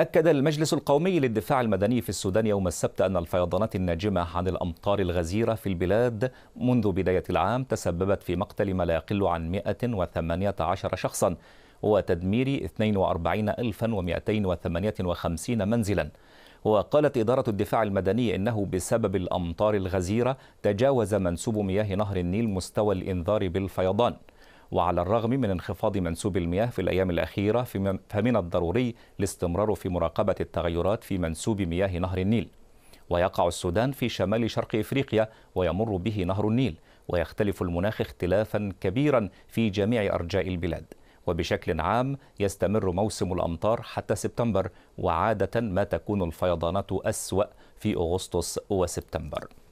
أكد المجلس القومي للدفاع المدني في السودان يوم السبت أن الفيضانات الناجمة عن الأمطار الغزيرة في البلاد منذ بداية العام تسببت في مقتل ما لا يقل عن 118 شخصا وتدمير 42258 منزلا وقالت إدارة الدفاع المدني إنه بسبب الأمطار الغزيرة تجاوز منسوب مياه نهر النيل مستوى الإنذار بالفيضان وعلى الرغم من انخفاض منسوب المياه في الأيام الأخيرة فمن الضروري الاستمرار في مراقبة التغيرات في منسوب مياه نهر النيل ويقع السودان في شمال شرق إفريقيا ويمر به نهر النيل ويختلف المناخ اختلافا كبيرا في جميع أرجاء البلاد وبشكل عام يستمر موسم الأمطار حتى سبتمبر وعادة ما تكون الفيضانات أسوأ في أغسطس وسبتمبر